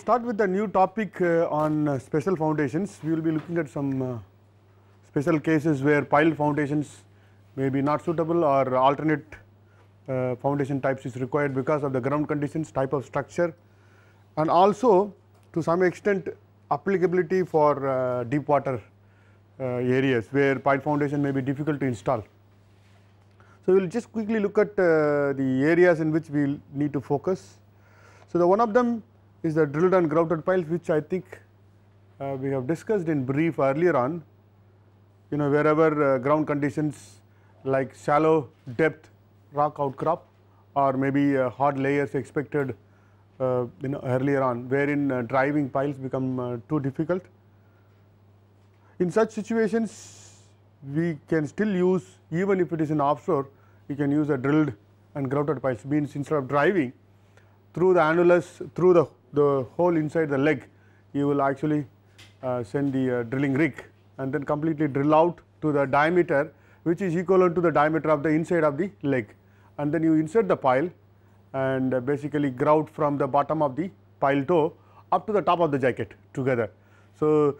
start with a new topic uh, on uh, special foundations. We will be looking at some uh, special cases where pile foundations may be not suitable or alternate uh, foundation types is required because of the ground conditions, type of structure and also to some extent applicability for uh, deep water uh, areas where pile foundation may be difficult to install. So, we will just quickly look at the areas in which we will need to focus. So, the one of them is the drilled and grouted piles which I think uh, we have discussed in brief earlier on. You know wherever uh, ground conditions like shallow depth rock outcrop or maybe uh, hard layers expected you uh, know earlier on wherein uh, driving piles become uh, too difficult. In such situations we can still use even if it is an offshore we can use a drilled and grouted piles means instead of driving through the annulus through the the hole inside the leg, you will actually uh, send the uh, drilling rig and then completely drill out to the diameter which is equivalent to the diameter of the inside of the leg and then you insert the pile and uh, basically grout from the bottom of the pile toe up to the top of the jacket together. So,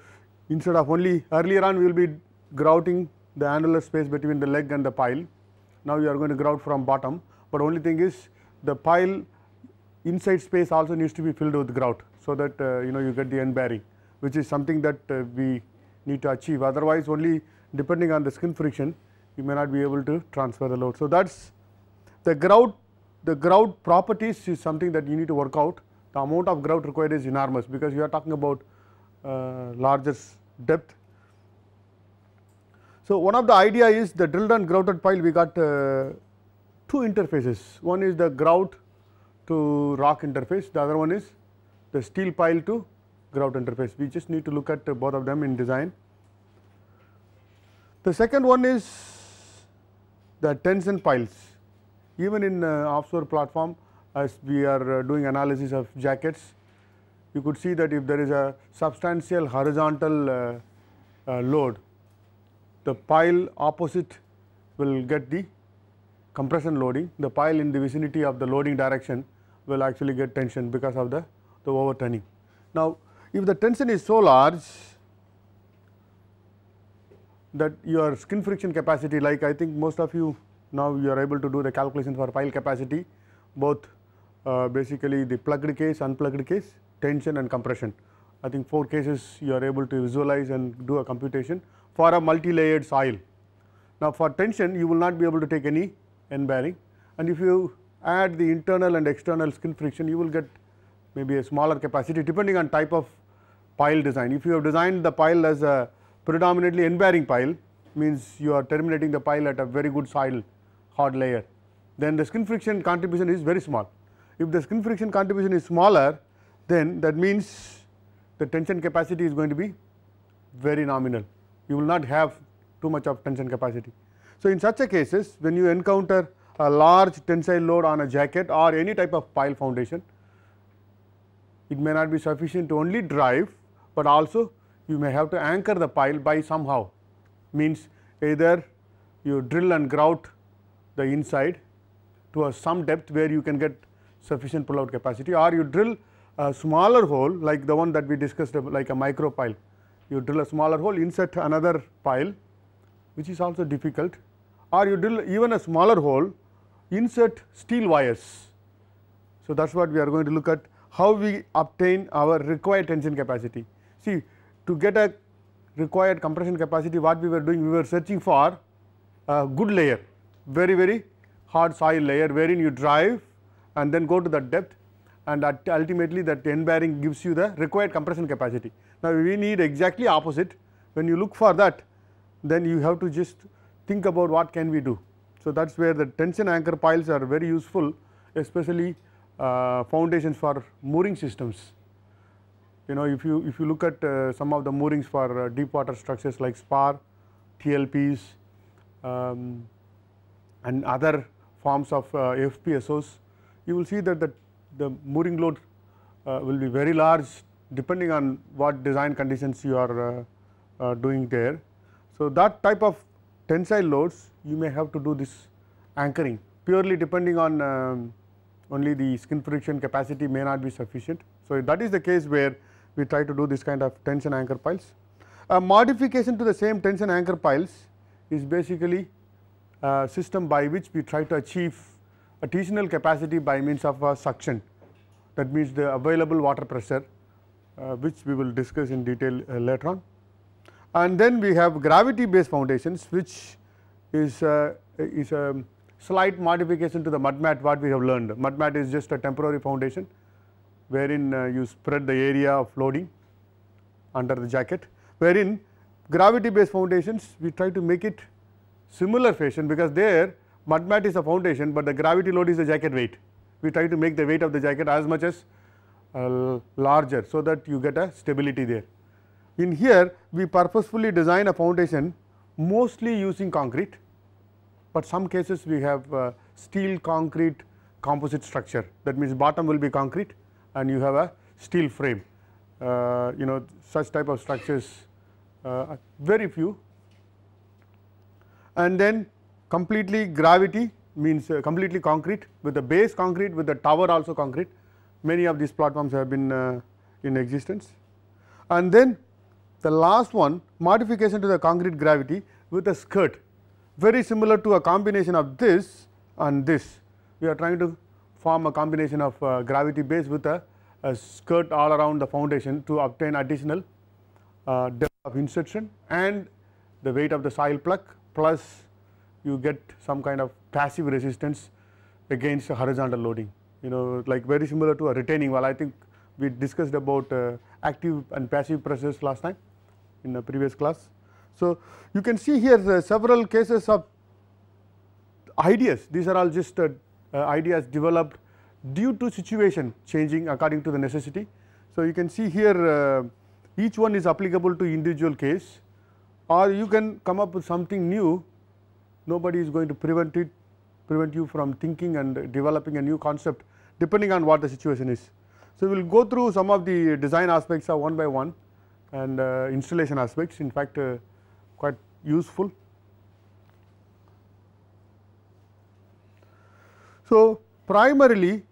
instead of only earlier on we will be grouting the annular space between the leg and the pile. Now, you are going to grout from bottom, but only thing is the pile inside space also needs to be filled with grout so that uh, you know you get the end bearing which is something that uh, we need to achieve otherwise only depending on the skin friction you may not be able to transfer the load. So, that is the grout the grout properties is something that you need to work out the amount of grout required is enormous because you are talking about uh, larger depth. So, one of the idea is the drilled and grouted pile we got uh, two interfaces one is the grout to rock interface, the other one is the steel pile to grout interface. We just need to look at uh, both of them in design. The second one is the tension piles. Even in uh, offshore platform, as we are uh, doing analysis of jackets, you could see that if there is a substantial horizontal uh, uh load, the pile opposite will get the compression loading, the pile in the vicinity of the loading direction will actually get tension because of the, the overturning. Now, if the tension is so large that your skin friction capacity like I think most of you now you are able to do the calculations for pile capacity both uh, basically the plugged case, unplugged case, tension and compression. I think 4 cases you are able to visualize and do a computation for a multi-layered soil. Now for tension you will not be able to take any end bearing and if you add the internal and external skin friction, you will get maybe a smaller capacity depending on type of pile design. If you have designed the pile as a predominantly end-bearing pile, means you are terminating the pile at a very good soil hard layer, then the skin friction contribution is very small. If the skin friction contribution is smaller, then that means the tension capacity is going to be very nominal. You will not have too much of tension capacity. So, in such a cases when you encounter a large tensile load on a jacket or any type of pile foundation. It may not be sufficient to only drive, but also you may have to anchor the pile by somehow means either you drill and grout the inside to a some depth where you can get sufficient pull out capacity or you drill a smaller hole like the one that we discussed like a micro pile. You drill a smaller hole insert another pile which is also difficult or you drill even a smaller hole insert steel wires. So, that is what we are going to look at how we obtain our required tension capacity. See to get a required compression capacity what we were doing we were searching for a good layer very very hard soil layer wherein you drive and then go to that depth and that ultimately that end bearing gives you the required compression capacity. Now, we need exactly opposite when you look for that then you have to just think about what can we do. So, that is where the tension anchor piles are very useful especially uh, foundations for mooring systems. You know if you if you look at uh, some of the moorings for uh, deep water structures like spar, TLPs um, and other forms of uh, FPSOs, you will see that the, the mooring load uh, will be very large depending on what design conditions you are uh, doing there. So, that type of tensile loads you may have to do this anchoring purely depending on um, only the skin friction capacity may not be sufficient. So, that is the case where we try to do this kind of tension anchor piles. A modification to the same tension anchor piles is basically a system by which we try to achieve a tensional capacity by means of a suction that means the available water pressure uh, which we will discuss in detail uh, later on. And then we have gravity based foundations which is, uh, is a slight modification to the mud mat what we have learned. Mud mat is just a temporary foundation wherein uh, you spread the area of loading under the jacket wherein gravity based foundations we try to make it similar fashion because there mud mat is a foundation but the gravity load is the jacket weight. We try to make the weight of the jacket as much as uh, larger so that you get a stability there. In here we purposefully design a foundation mostly using concrete, but some cases we have uh, steel concrete composite structure. That means bottom will be concrete and you have a steel frame. Uh, you know such type of structures uh, very few. And then completely gravity means uh, completely concrete with the base concrete with the tower also concrete. Many of these platforms have been uh, in existence. And then the last one modification to the concrete gravity with a skirt very similar to a combination of this and this. We are trying to form a combination of uh, gravity base with a, a, skirt all around the foundation to obtain additional uh, depth of insertion and the weight of the soil plug plus you get some kind of passive resistance against horizontal loading you know like very similar to a retaining wall I think we discussed about uh, active and passive pressures last time in the previous class. So, you can see here uh, several cases of ideas these are all just uh, uh, ideas developed due to situation changing according to the necessity. So, you can see here each one is applicable to individual case or you can come up with something new nobody is going to prevent it prevent you from thinking and developing a new concept depending on what the situation is. So, we will go through some of the design aspects of one by one and uh, installation aspects in fact uh, quite useful. So, primarily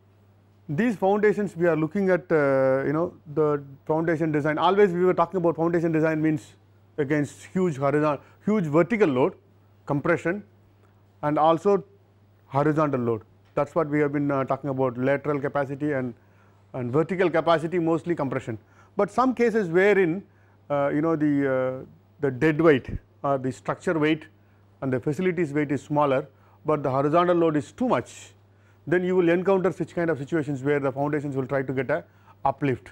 these foundations we are looking at uh, you know the foundation design always we were talking about foundation design means against huge horizontal huge vertical load compression and also horizontal load that is what we have been uh, talking about lateral capacity and, and vertical capacity mostly compression but some cases wherein uh, you know the, uh, the dead weight or the structure weight and the facilities weight is smaller, but the horizontal load is too much, then you will encounter such kind of situations where the foundations will try to get a uplift.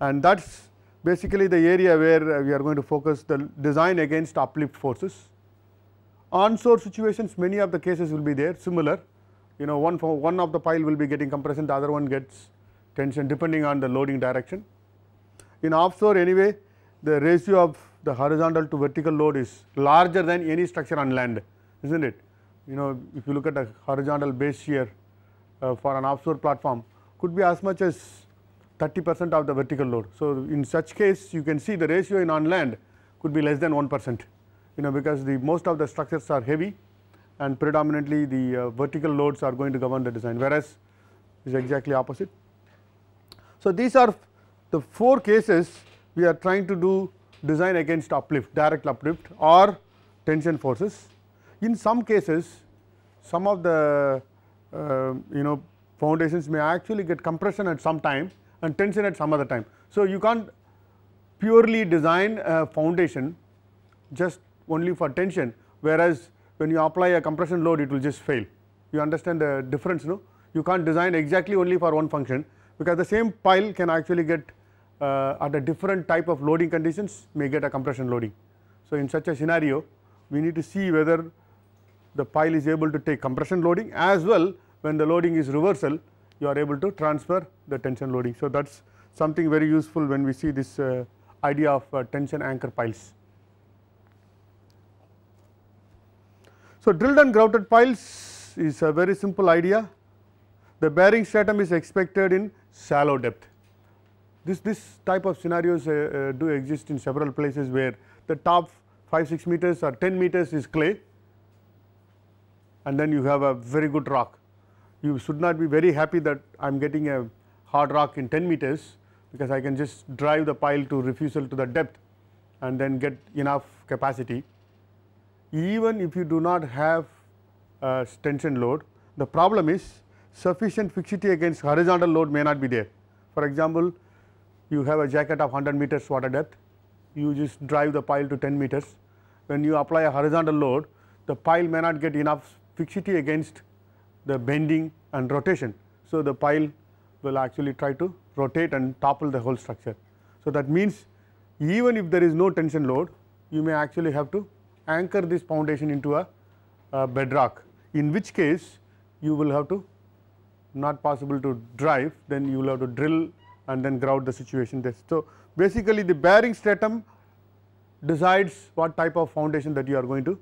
And that is basically the area where uh, we are going to focus the design against uplift forces. Onshore situations many of the cases will be there similar, you know one, one of the pile will be getting compression, the other one gets tension depending on the loading direction. In offshore anyway, the ratio of the horizontal to vertical load is larger than any structure on land, is not it? You know, if you look at a horizontal base shear uh, for an offshore platform, could be as much as 30 percent of the vertical load. So, in such case, you can see the ratio in on land could be less than 1 percent, you know, because the most of the structures are heavy and predominantly the uh, vertical loads are going to govern the design, whereas is exactly opposite. So, these are the 4 cases we are trying to do design against uplift, direct uplift or tension forces. In some cases, some of the uh, you know foundations may actually get compression at some time and tension at some other time. So, you can't purely design a foundation just only for tension, whereas when you apply a compression load, it will just fail. You understand the difference, no? You can't design exactly only for one function because the same pile can actually get uh, under different type of loading conditions may get a compression loading. So, in such a scenario we need to see whether the pile is able to take compression loading as well when the loading is reversal you are able to transfer the tension loading. So, that is something very useful when we see this uh, idea of uh, tension anchor piles. So, drilled and grouted piles is a very simple idea. The bearing stratum is expected in shallow depth. This, this type of scenarios uh, uh, do exist in several places where the top 5 6 meters or 10 meters is clay and then you have a very good rock. You should not be very happy that I am getting a hard rock in 10 meters because I can just drive the pile to refusal to the depth and then get enough capacity. Even if you do not have a tension load, the problem is sufficient fixity against horizontal load may not be there. For example, you have a jacket of 100 meters water depth, you just drive the pile to 10 meters. When you apply a horizontal load, the pile may not get enough fixity against the bending and rotation. So, the pile will actually try to rotate and topple the whole structure. So, that means even if there is no tension load, you may actually have to anchor this foundation into a, a bedrock, in which case you will have to not possible to drive, then you will have to drill and then grout the situation test. So, basically the bearing stratum decides what type of foundation that you are going to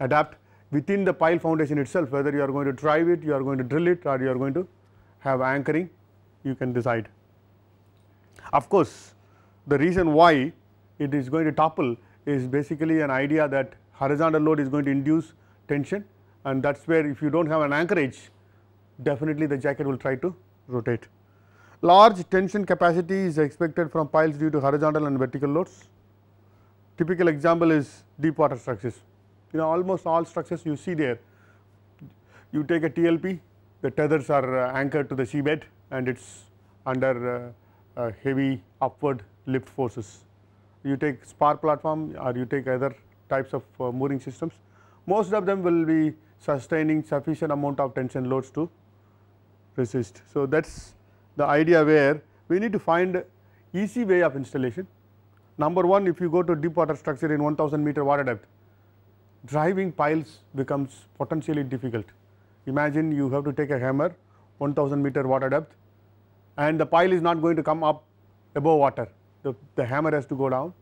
adapt within the pile foundation itself, whether you are going to drive it, you are going to drill it or you are going to have anchoring, you can decide. Of course, the reason why it is going to topple is basically an idea that horizontal load is going to induce tension and that is where if you do not have an anchorage, definitely the jacket will try to rotate. Large tension capacity is expected from piles due to horizontal and vertical loads. Typical example is deep water structures. You know almost all structures you see there, you take a TLP, the tethers are uh, anchored to the seabed and it is under uh, uh, heavy upward lift forces. You take spar platform or you take other types of uh, mooring systems, most of them will be sustaining sufficient amount of tension loads to resist. So, that is the idea where we need to find easy way of installation. Number 1 if you go to deep water structure in 1000 meter water depth, driving piles becomes potentially difficult. Imagine you have to take a hammer 1000 meter water depth and the pile is not going to come up above water, the, the hammer has to go down.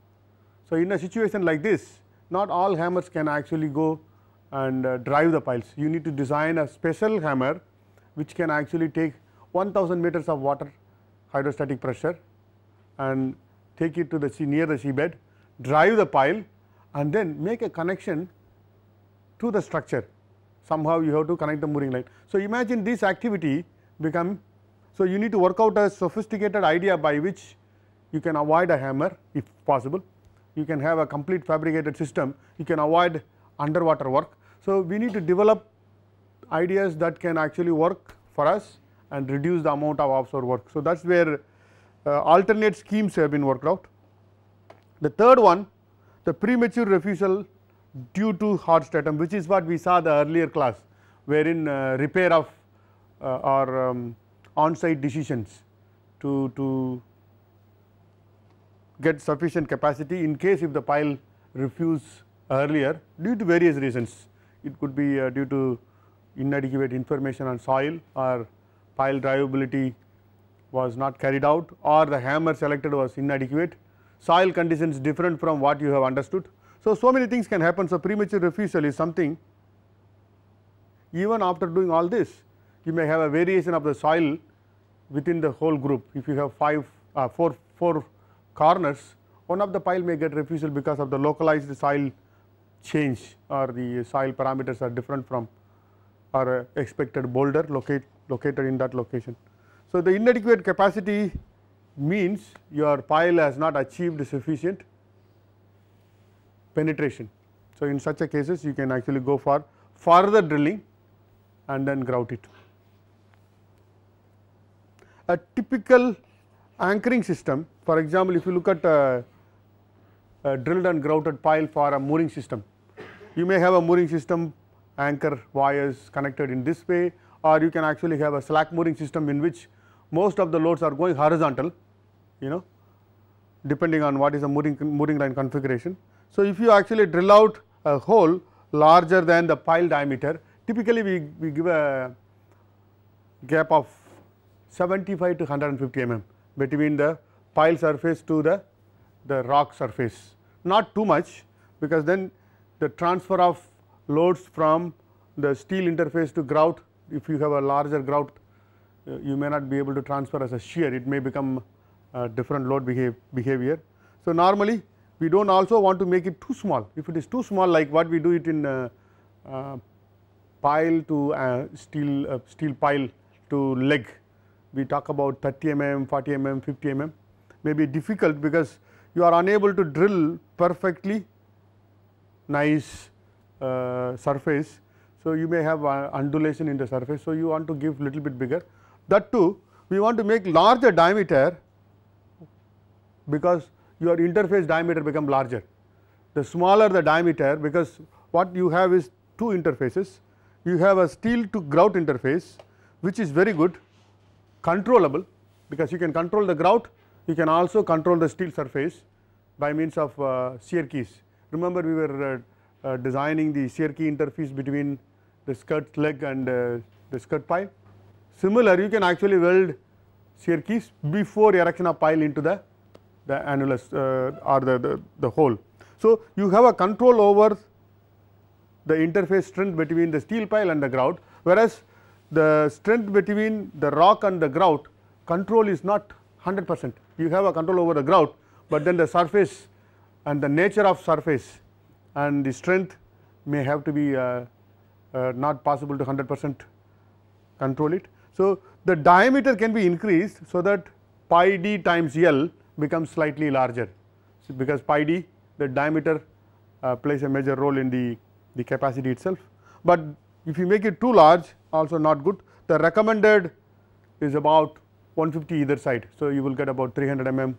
So, in a situation like this, not all hammers can actually go and uh, drive the piles. You need to design a special hammer which can actually take 1000 meters of water hydrostatic pressure and take it to the sea near the seabed, drive the pile and then make a connection to the structure. Somehow you have to connect the mooring line. So, imagine this activity become, so you need to work out a sophisticated idea by which you can avoid a hammer if possible. You can have a complete fabricated system, you can avoid underwater work. So, we need to develop ideas that can actually work for us and reduce the amount of offshore work. So, that is where uh, alternate schemes have been worked out. The third one the premature refusal due to hard stratum which is what we saw the earlier class wherein uh, repair of uh, or um, on-site decisions to, to get sufficient capacity in case if the pile refuse earlier due to various reasons. It could be uh, due to inadequate information on soil or pile drivability was not carried out or the hammer selected was inadequate. Soil conditions different from what you have understood. So, so many things can happen. So, premature refusal is something even after doing all this you may have a variation of the soil within the whole group. If you have five, uh, four, four corners one of the pile may get refusal because of the localized soil change or the soil parameters are different from are expected boulder locate, located in that location. So, the inadequate capacity means your pile has not achieved sufficient penetration. So, in such a cases you can actually go for further drilling and then grout it. A typical anchoring system for example, if you look at a, a drilled and grouted pile for a mooring system, you may have a mooring system anchor wires connected in this way or you can actually have a slack mooring system in which most of the loads are going horizontal you know depending on what is the mooring, mooring line configuration. So, if you actually drill out a hole larger than the pile diameter typically we, we give a gap of 75 to 150 mm between the pile surface to the, the rock surface not too much because then the transfer of loads from the steel interface to grout. If you have a larger grout, uh, you may not be able to transfer as a shear, it may become a different load behave, behavior. So, normally we do not also want to make it too small. If it is too small like what we do it in uh, uh pile to uh, steel, uh, steel pile to leg, we talk about 30 mm, 40 mm, 50 mm may be difficult because you are unable to drill perfectly nice uh, surface. So you may have uh, undulation in the surface. So you want to give little bit bigger. That too, we want to make larger diameter because your interface diameter become larger. The smaller the diameter because what you have is two interfaces. You have a steel to grout interface which is very good controllable because you can control the grout, you can also control the steel surface by means of uh, shear keys. Remember we were uh, uh, designing the shear key interface between the skirt leg and uh, the skirt pile. Similar, you can actually weld shear keys before erection of pile into the, the annulus uh, or the, the, the hole. So, you have a control over the interface strength between the steel pile and the grout, whereas the strength between the rock and the grout control is not 100 percent. You have a control over the grout, but then the surface and the nature of surface and the strength may have to be uh, uh, not possible to 100 percent control it. So, the diameter can be increased so that pi d times L becomes slightly larger so, because pi d the diameter uh, plays a major role in the, the capacity itself. But if you make it too large also not good the recommended is about 150 either side. So, you will get about 300 mm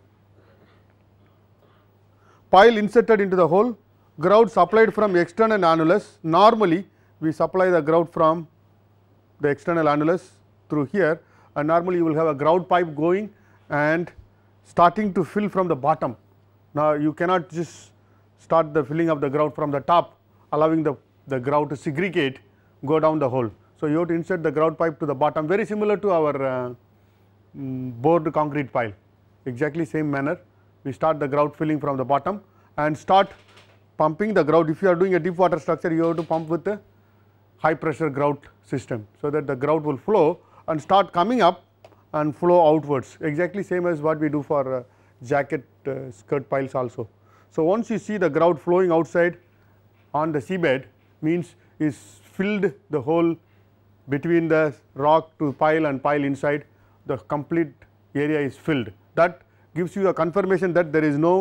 pile inserted into the hole grout supplied from external annulus, normally we supply the grout from the external annulus through here and normally you will have a grout pipe going and starting to fill from the bottom. Now, you cannot just start the filling of the grout from the top allowing the, the grout to segregate go down the hole. So, you have to insert the grout pipe to the bottom very similar to our uh, mm, board concrete pile exactly same manner we start the grout filling from the bottom and start pumping the grout. If you are doing a deep water structure, you have to pump with a high pressure grout system, so that the grout will flow and start coming up and flow outwards, exactly same as what we do for uh, jacket uh, skirt piles also. So, once you see the grout flowing outside on the seabed means is filled the hole between the rock to pile and pile inside the complete area is filled that gives you a confirmation that there is no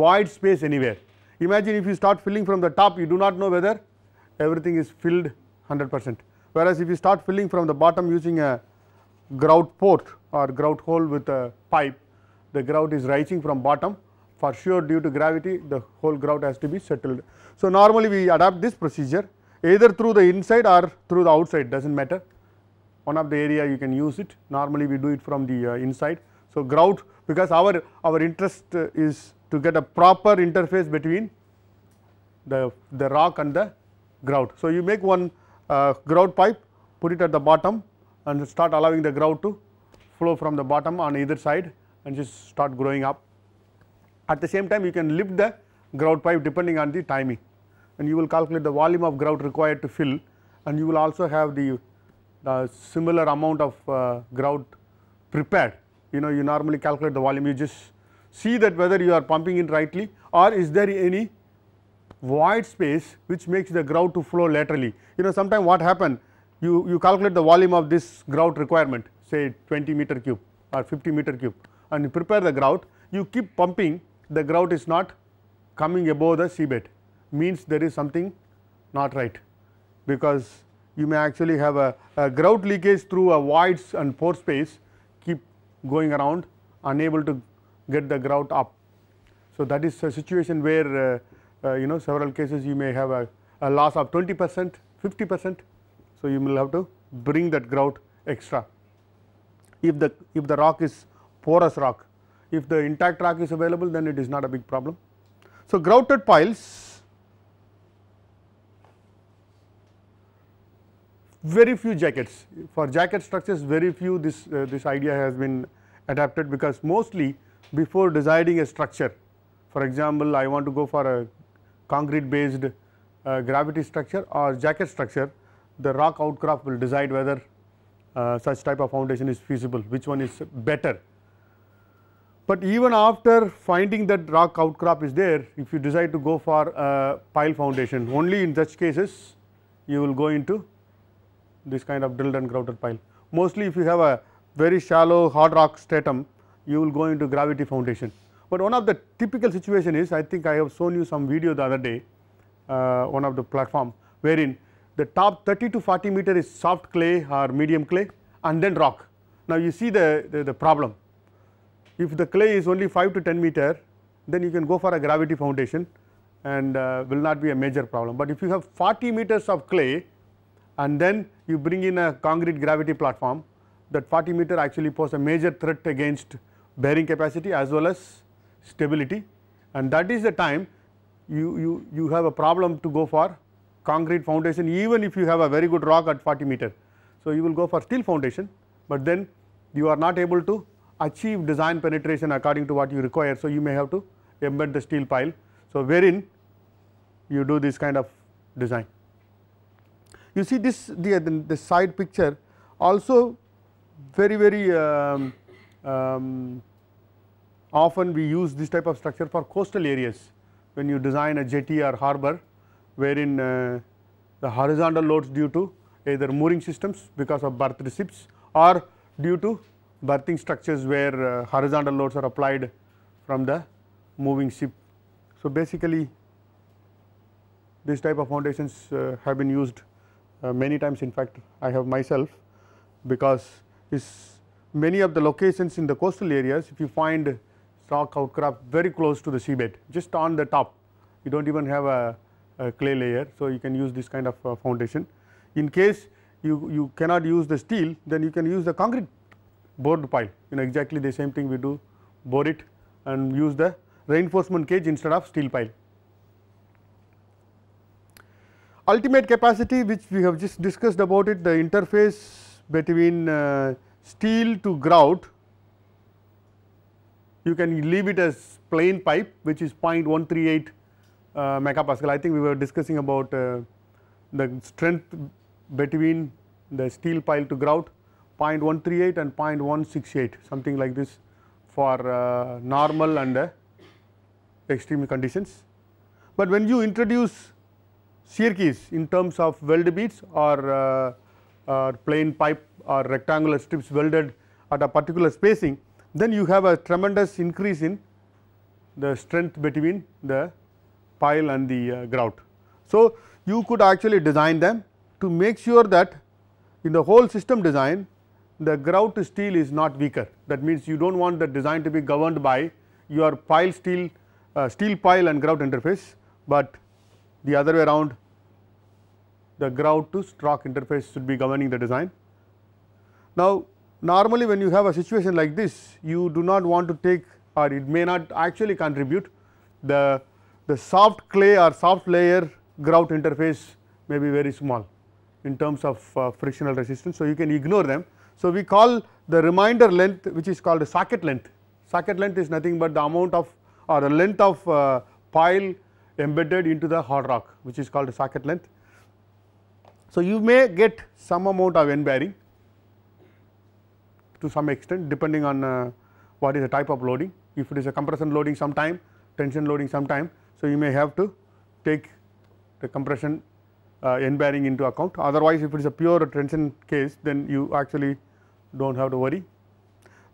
void space anywhere. Imagine if you start filling from the top, you do not know whether everything is filled 100 percent. Whereas, if you start filling from the bottom using a grout port or grout hole with a pipe, the grout is rising from bottom for sure due to gravity the whole grout has to be settled. So, normally we adopt this procedure either through the inside or through the outside does not matter one of the area you can use it normally we do it from the uh, inside. So, grout because our, our interest uh, is to get a proper interface between the, the rock and the grout. So, you make one uh, grout pipe, put it at the bottom and start allowing the grout to flow from the bottom on either side and just start growing up. At the same time, you can lift the grout pipe depending on the timing and you will calculate the volume of grout required to fill and you will also have the, the similar amount of uh, grout prepared. You know, you normally calculate the volume, you just see that whether you are pumping in rightly or is there any void space which makes the grout to flow laterally. You know sometimes what happen you, you calculate the volume of this grout requirement say 20 meter cube or 50 meter cube and you prepare the grout you keep pumping the grout is not coming above the seabed means there is something not right because you may actually have a, a grout leakage through a voids and pore space keep going around unable to get the grout up. So, that is a situation where uh, uh, you know several cases you may have a, a loss of 20 percent, 50 percent. So, you will have to bring that grout extra. If the if the rock is porous rock, if the intact rock is available then it is not a big problem. So, grouted piles very few jackets for jacket structures very few this uh, this idea has been adapted because mostly before deciding a structure. For example, I want to go for a concrete based uh, gravity structure or jacket structure, the rock outcrop will decide whether uh, such type of foundation is feasible, which one is better. But even after finding that rock outcrop is there, if you decide to go for a pile foundation, only in such cases you will go into this kind of drilled and grouted pile. Mostly if you have a very shallow hard rock stratum, you will go into gravity foundation. But one of the typical situation is I think I have shown you some video the other day, uh, one of the platform wherein the top 30 to 40 meter is soft clay or medium clay and then rock. Now, you see the, the, the problem. If the clay is only 5 to 10 meter, then you can go for a gravity foundation and uh, will not be a major problem. But if you have 40 meters of clay and then you bring in a concrete gravity platform, that 40 meter actually pose a major threat against bearing capacity as well as stability and that is the time you, you, you have a problem to go for concrete foundation even if you have a very good rock at 40 meter. So, you will go for steel foundation, but then you are not able to achieve design penetration according to what you require. So, you may have to embed the steel pile. So, wherein you do this kind of design. You see this the, the, the side picture also very very um, um, often we use this type of structure for coastal areas when you design a jetty or harbor wherein uh, the horizontal loads due to either mooring systems because of berth ships or due to berthing structures where uh, horizontal loads are applied from the moving ship. So, basically this type of foundations uh, have been used uh, many times in fact I have myself because this many of the locations in the coastal areas, if you find rock outcrop very close to the seabed, just on the top. You do not even have a, a, clay layer. So, you can use this kind of uh, foundation. In case you, you cannot use the steel, then you can use the concrete board pile. You know exactly the same thing we do, bore it and use the reinforcement cage instead of steel pile. Ultimate capacity which we have just discussed about it, the interface between uh, steel to grout you can leave it as plain pipe which is 0.138 uh, megapascal. I think we were discussing about uh, the strength between the steel pile to grout 0.138 and 0.168 something like this for uh, normal and uh, extreme conditions. But when you introduce shear keys in terms of weld beads or, uh, or plain pipe or rectangular strips welded at a particular spacing, then you have a tremendous increase in the strength between the pile and the uh, grout. So, you could actually design them to make sure that in the whole system design the grout steel is not weaker. That means, you do not want the design to be governed by your pile steel, uh, steel pile and grout interface, but the other way around the grout to stock interface should be governing the design. Now, normally when you have a situation like this, you do not want to take or it may not actually contribute the, the soft clay or soft layer grout interface may be very small in terms of uh, frictional resistance. So, you can ignore them. So, we call the remainder length which is called the socket length. Socket length is nothing but the amount of or the length of uh, pile embedded into the hard rock which is called the socket length. So, you may get some amount of end bearing to some extent depending on uh, what is the type of loading. If it is a compression loading sometime, tension loading sometime, so you may have to take the compression uh, end bearing into account. Otherwise, if it is a pure tension case, then you actually do not have to worry.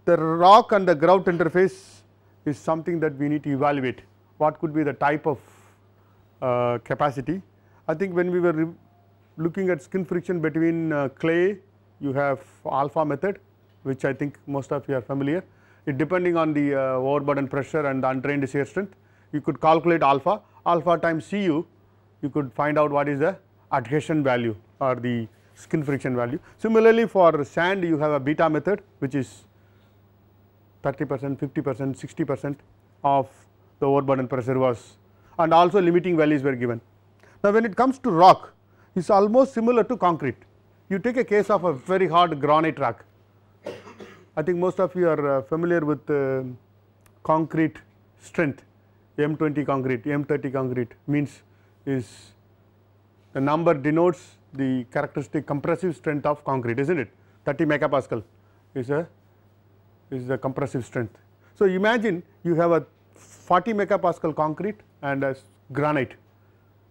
The rock and the grout interface is something that we need to evaluate. What could be the type of uh, capacity? I think when we were looking at skin friction between uh, clay, you have alpha method which I think most of you are familiar. It depending on the uh, overburden pressure and the untrained shear strength, you could calculate alpha, alpha times Cu, you could find out what is the adhesion value or the skin friction value. Similarly, for sand you have a beta method which is 30 percent, 50 percent, 60 percent of the overburden pressure was and also limiting values were given. Now, when it comes to rock, it is almost similar to concrete. You take a case of a very hard granite rock, I think most of you are uh, familiar with uh, concrete strength M20 concrete, M30 concrete means is the number denotes the characteristic compressive strength of concrete is not it 30 megapascal is a is the compressive strength. So, imagine you have a 40 megapascal concrete and a granite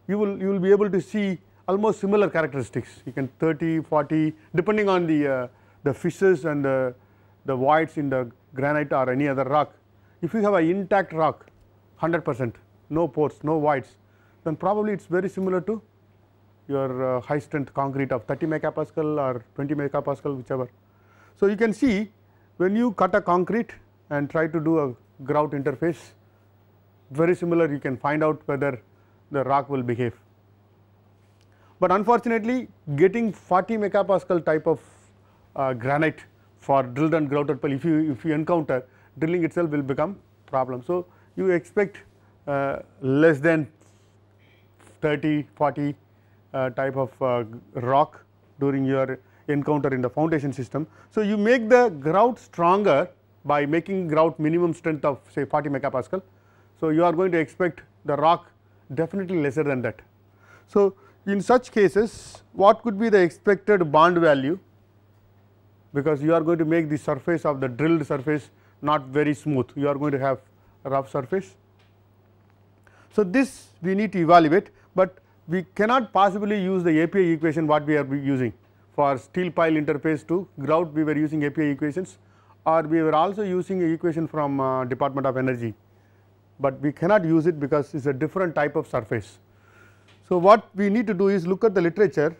you will you will be able to see almost similar characteristics you can 30 40 depending on the uh, the fissures and the the voids in the granite or any other rock. If you have an intact rock 100 percent no pores, no voids then probably it is very similar to your uh, high strength concrete of 30 megapascal or 20 megapascal whichever. So, you can see when you cut a concrete and try to do a grout interface very similar you can find out whether the rock will behave. But unfortunately getting 40 megapascal type of uh, granite for drilled and grouted pearl if you if you encounter drilling itself will become problem. So, you expect uh, less than 30 40 uh, type of uh, rock during your encounter in the foundation system. So, you make the grout stronger by making grout minimum strength of say 40 megapascal. So, you are going to expect the rock definitely lesser than that. So, in such cases what could be the expected bond value because you are going to make the surface of the drilled surface not very smooth, you are going to have rough surface. So, this we need to evaluate, but we cannot possibly use the API equation what we are using for steel pile interface to grout we were using API equations or we were also using an equation from uh, Department of Energy, but we cannot use it because it is a different type of surface. So, what we need to do is look at the literature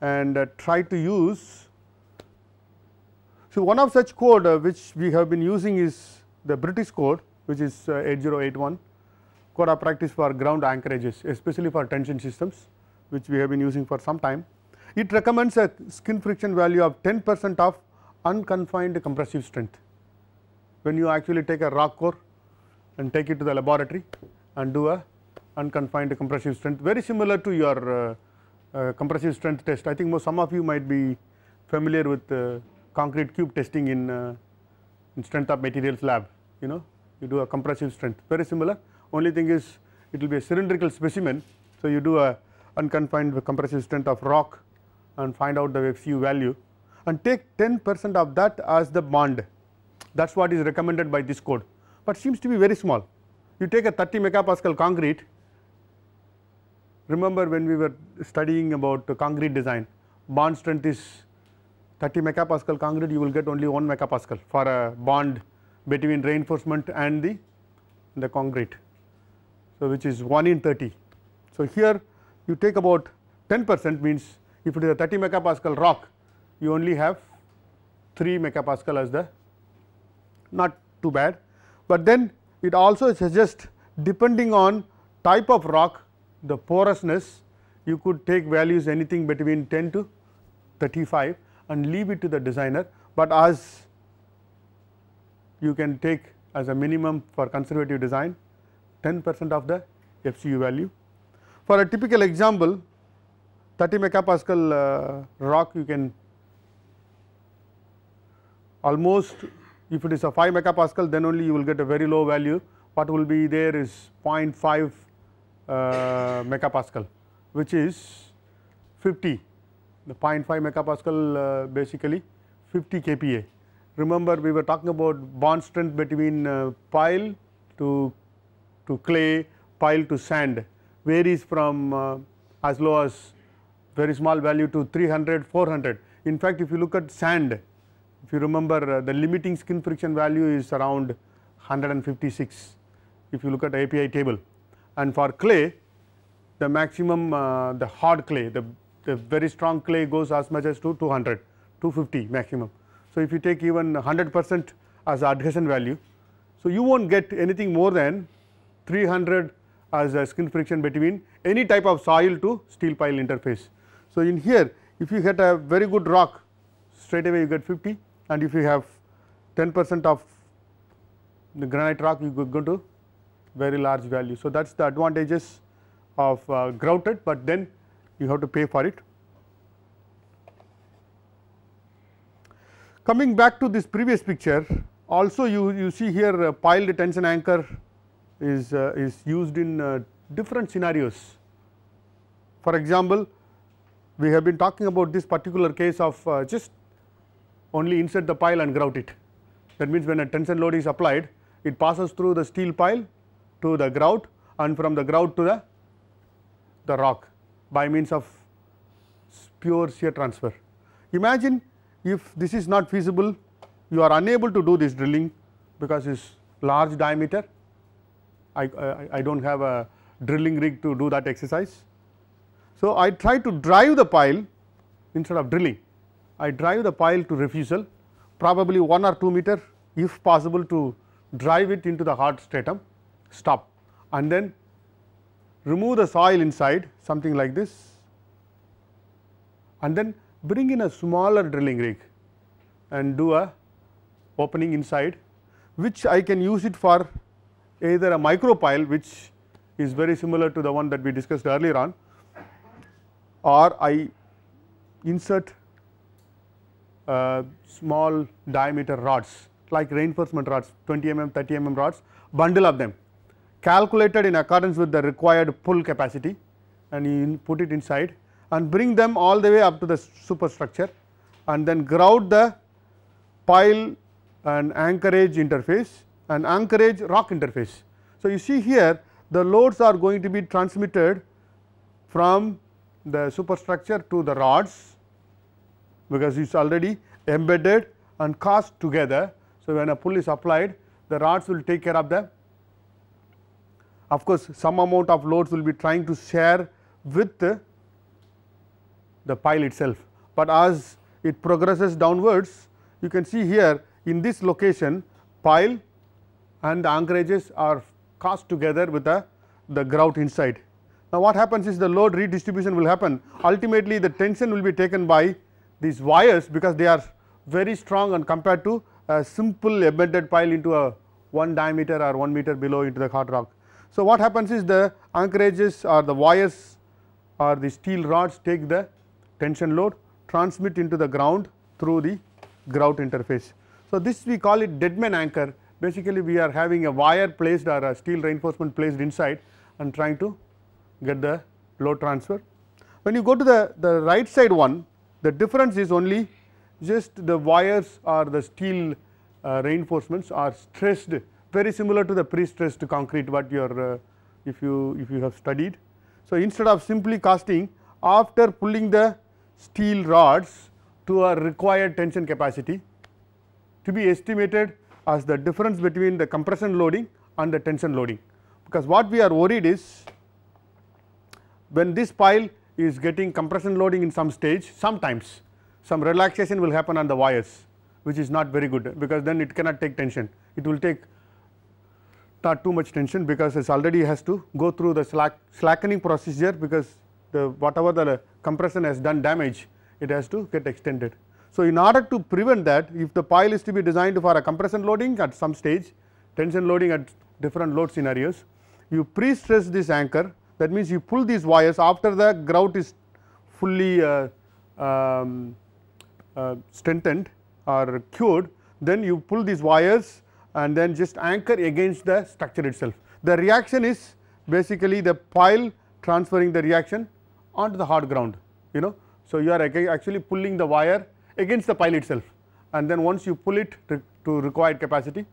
and uh, try to use so, one of such code uh, which we have been using is the British code which is uh, 8081 code of practice for ground anchorages especially for tension systems which we have been using for some time. It recommends a skin friction value of 10 percent of unconfined compressive strength when you actually take a rock core and take it to the laboratory and do a unconfined compressive strength very similar to your uh, uh compressive strength test. I think most some of you might be familiar with uh, concrete cube testing in, uh, in strength of materials lab, you know, you do a compressive strength, very similar. Only thing is it will be a cylindrical specimen, so you do a unconfined compressive strength of rock and find out the FCU value and take 10 percent of that as the bond, that is what is recommended by this code, but seems to be very small. You take a 30 megapascal concrete, remember when we were studying about concrete design, bond strength is 30 megapascal concrete you will get only 1 megapascal for a bond between reinforcement and the, the concrete. So, which is 1 in 30. So, here you take about 10 percent means if it is a 30 megapascal rock you only have 3 megapascal as the not too bad, but then it also suggests depending on type of rock the porousness you could take values anything between 10 to 35 and leave it to the designer, but as you can take as a minimum for conservative design 10 percent of the FCU value. For a typical example 30 megapascal uh, rock you can almost if it is a 5 megapascal then only you will get a very low value what will be there is 0.5 uh, megapascal which is 50 the 0.5 megapascal uh, basically 50 kPa. Remember we were talking about bond strength between uh, pile to, to clay, pile to sand varies from uh, as low as very small value to 300, 400. In fact, if you look at sand, if you remember uh, the limiting skin friction value is around 156 if you look at API table and for clay the maximum uh, the hard clay the the very strong clay goes as much as to 200, 250 maximum. So, if you take even 100 percent as adhesion value, so you won't get anything more than 300 as a skin friction between any type of soil to steel pile interface. So, in here if you get a very good rock straight away you get 50 and if you have 10 percent of the granite rock you go to very large value. So, that is the advantages of uh, grouted, but then you have to pay for it. Coming back to this previous picture also you, you see here uh, piled tension anchor is, uh, is used in uh, different scenarios. For example, we have been talking about this particular case of uh, just only insert the pile and grout it. That means, when a tension load is applied it passes through the steel pile to the grout and from the grout to the, the rock by means of pure shear transfer. Imagine if this is not feasible, you are unable to do this drilling because it is large diameter. I, I, I do not have a drilling rig to do that exercise. So, I try to drive the pile instead of drilling. I drive the pile to refusal probably 1 or 2 meter if possible to drive it into the hard stratum stop and then remove the soil inside something like this and then bring in a smaller drilling rig and do a opening inside which I can use it for either a micro pile which is very similar to the one that we discussed earlier on or I insert uh, small diameter rods like reinforcement rods 20 mm 30 mm rods bundle of them calculated in accordance with the required pull capacity and you put it inside and bring them all the way up to the superstructure and then grout the pile and anchorage interface and anchorage rock interface. So, you see here the loads are going to be transmitted from the superstructure to the rods because it is already embedded and cast together. So, when a pull is applied the rods will take care of the of course, some amount of loads will be trying to share with the, the pile itself, but as it progresses downwards, you can see here in this location pile and the anchorages are cast together with the grout inside. Now, what happens is the load redistribution will happen ultimately the tension will be taken by these wires because they are very strong and compared to a simple embedded pile into a 1 diameter or 1 meter below into the hard rock. So, what happens is the anchorages or the wires or the steel rods take the tension load transmit into the ground through the grout interface. So, this we call it deadman anchor basically we are having a wire placed or a steel reinforcement placed inside and trying to get the load transfer. When you go to the, the right side one the difference is only just the wires or the steel uh, reinforcements are stressed very similar to the pre-stressed concrete what you are uh, if you if you have studied. So, instead of simply casting after pulling the steel rods to a required tension capacity to be estimated as the difference between the compression loading and the tension loading. Because what we are worried is when this pile is getting compression loading in some stage sometimes some relaxation will happen on the wires which is not very good because then it cannot take tension it will take not too much tension because it already has to go through the slack, slackening procedure because the whatever the compression has done damage it has to get extended. So, in order to prevent that if the pile is to be designed for a compression loading at some stage tension loading at different load scenarios you pre-stress this anchor that means you pull these wires after the grout is fully uh, um, uh, strengthened or cured then you pull these wires and then just anchor against the structure itself. The reaction is basically the pile transferring the reaction onto the hard ground you know. So, you are actually pulling the wire against the pile itself and then once you pull it to required capacity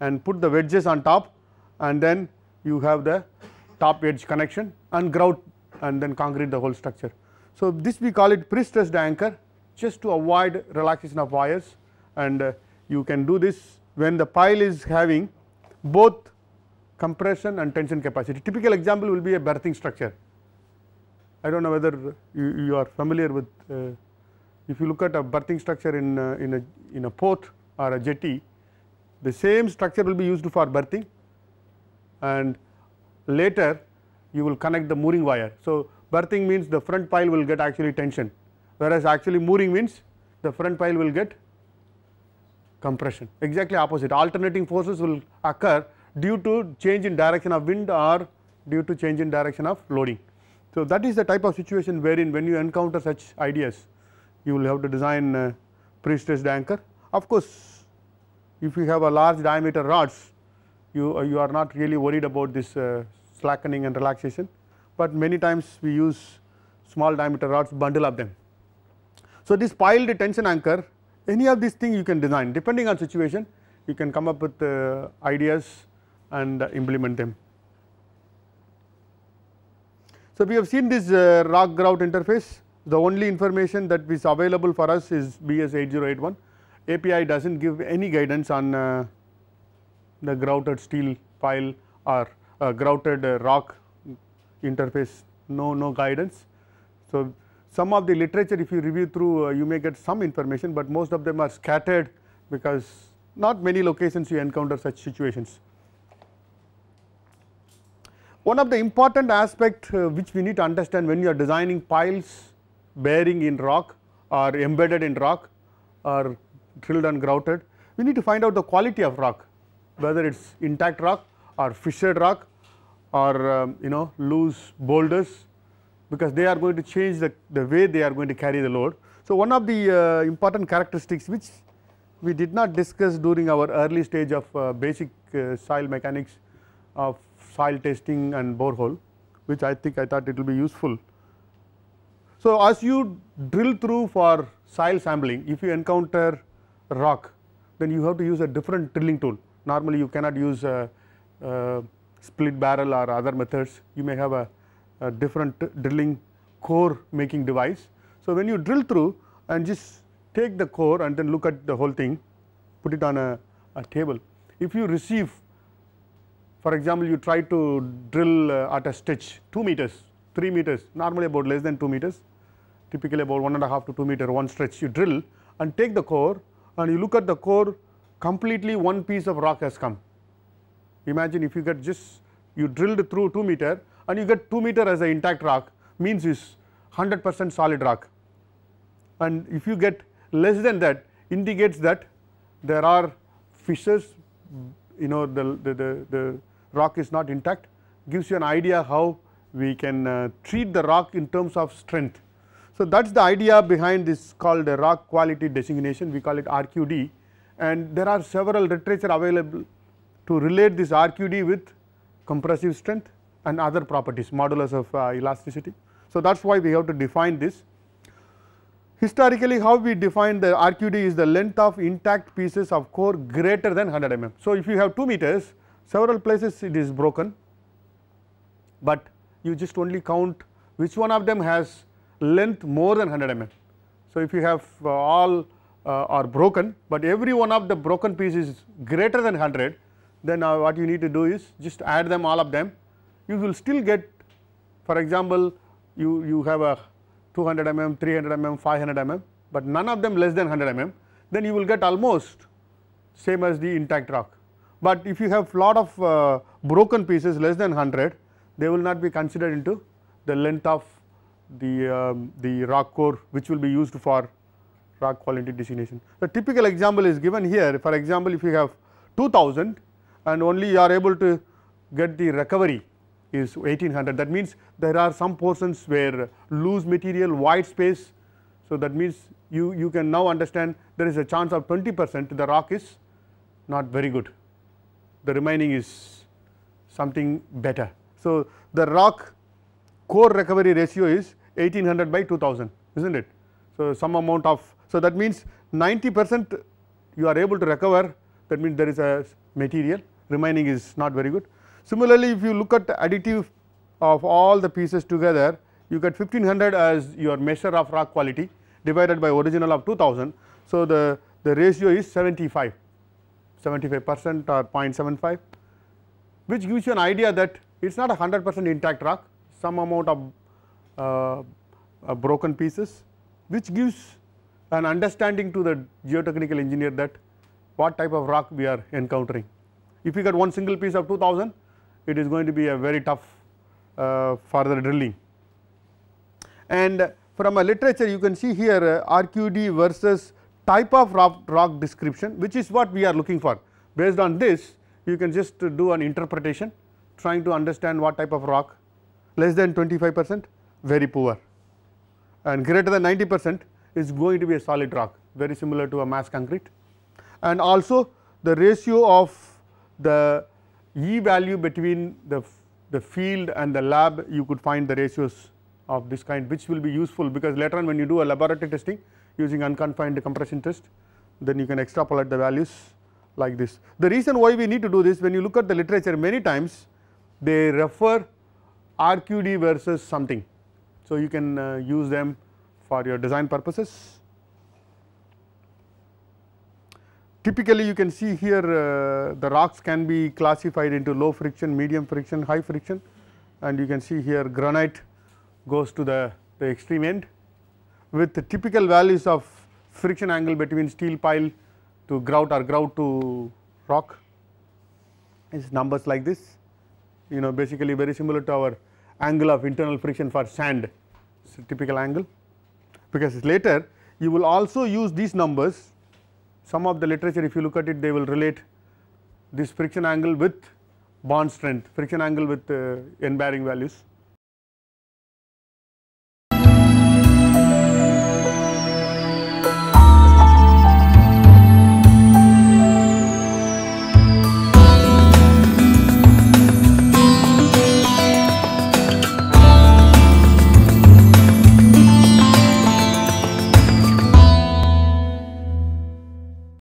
and put the wedges on top and then you have the top edge connection and grout and then concrete the whole structure. So, this we call it pre-stressed anchor just to avoid relaxation of wires and uh, you can do this when the pile is having both compression and tension capacity. Typical example will be a berthing structure. I do not know whether you, you are familiar with, uh, if you look at a berthing structure in, uh, in, a, in a port or a jetty, the same structure will be used for berthing and later you will connect the mooring wire. So, berthing means the front pile will get actually tension, whereas actually mooring means the front pile will get compression. Exactly opposite alternating forces will occur due to change in direction of wind or due to change in direction of loading. So, that is the type of situation wherein when you encounter such ideas you will have to design pre-stressed anchor. Of course, if you have a large diameter rods you, uh, you are not really worried about this uh, slackening and relaxation, but many times we use small diameter rods bundle up them. So, this piled tension anchor any of these things you can design depending on situation you can come up with uh, ideas and uh, implement them. So, we have seen this uh, rock grout interface the only information that is available for us is BS8081 API does not give any guidance on uh, the grouted steel file or uh, grouted uh, rock interface no no guidance. So, some of the literature if you review through uh, you may get some information but most of them are scattered because not many locations you encounter such situations. One of the important aspect uh, which we need to understand when you are designing piles bearing in rock or embedded in rock or drilled and grouted, we need to find out the quality of rock whether it is intact rock or fissured rock or um, you know loose boulders because they are going to change the, the way they are going to carry the load. So, one of the uh, important characteristics which we did not discuss during our early stage of uh, basic uh, soil mechanics of soil testing and borehole which I think I thought it will be useful. So, as you drill through for soil sampling if you encounter rock then you have to use a different drilling tool. Normally you cannot use a, uh, a uh, split barrel or other methods you may have a a different drilling core making device. So, when you drill through and just take the core and then look at the whole thing, put it on a, a table. If you receive for example, you try to drill uh, at a stitch 2 meters, 3 meters, normally about less than 2 meters, typically about one and a half to 2 meter one stretch you drill and take the core and you look at the core completely one piece of rock has come. Imagine if you get just you drilled through 2 meter and you get 2 meter as an intact rock means is 100 percent solid rock. And if you get less than that indicates that there are fissures you know the, the, the, the rock is not intact gives you an idea how we can uh, treat the rock in terms of strength. So, that is the idea behind this called the rock quality designation we call it RQD and there are several literature available to relate this RQD with compressive strength, and other properties modulus of uh, elasticity. So, that is why we have to define this. Historically how we define the RQD is the length of intact pieces of core greater than 100 mm. So, if you have 2 meters several places it is broken, but you just only count which one of them has length more than 100 mm. So, if you have uh, all uh, are broken, but every one of the broken pieces greater than 100, then uh, what you need to do is just add them all of them you will still get for example, you, you have a 200 mm, 300 mm, 500 mm, but none of them less than 100 mm, then you will get almost same as the intact rock. But if you have lot of uh, broken pieces less than 100, they will not be considered into the length of the, um, the rock core which will be used for rock quality designation. The typical example is given here for example, if you have 2000 and only you are able to get the recovery is 1800. That means there are some portions where loose material, wide space. So, that means you, you can now understand there is a chance of 20 percent the rock is not very good, the remaining is something better. So, the rock core recovery ratio is 1800 by 2000 is not it. So, some amount of so that means 90 percent you are able to recover that means there is a material remaining is not very good. Similarly, if you look at additive of all the pieces together, you get 1500 as your measure of rock quality divided by original of 2000. So, the, the ratio is 75, 75 percent or 0.75 which gives you an idea that it is not a 100 percent intact rock, some amount of uh, uh, broken pieces which gives an understanding to the geotechnical engineer that what type of rock we are encountering. If you get one single piece of 2000, it is going to be a very tough uh, further drilling. And from a literature you can see here uh, RQD versus type of rock, rock, description which is what we are looking for. Based on this you can just do an interpretation trying to understand what type of rock less than 25 percent very poor and greater than 90 percent is going to be a solid rock very similar to a mass concrete and also the ratio of the E value between the, the field and the lab you could find the ratios of this kind which will be useful because later on when you do a laboratory testing using unconfined compression test then you can extrapolate the values like this. The reason why we need to do this when you look at the literature many times they refer RQD versus something. So, you can uh, use them for your design purposes. typically you can see here uh, the rocks can be classified into low friction, medium friction, high friction and you can see here granite goes to the, the extreme end with the typical values of friction angle between steel pile to grout or grout to rock is numbers like this you know basically very similar to our angle of internal friction for sand it's a typical angle because later you will also use these numbers some of the literature if you look at it they will relate this friction angle with bond strength, friction angle with uh, n bearing values.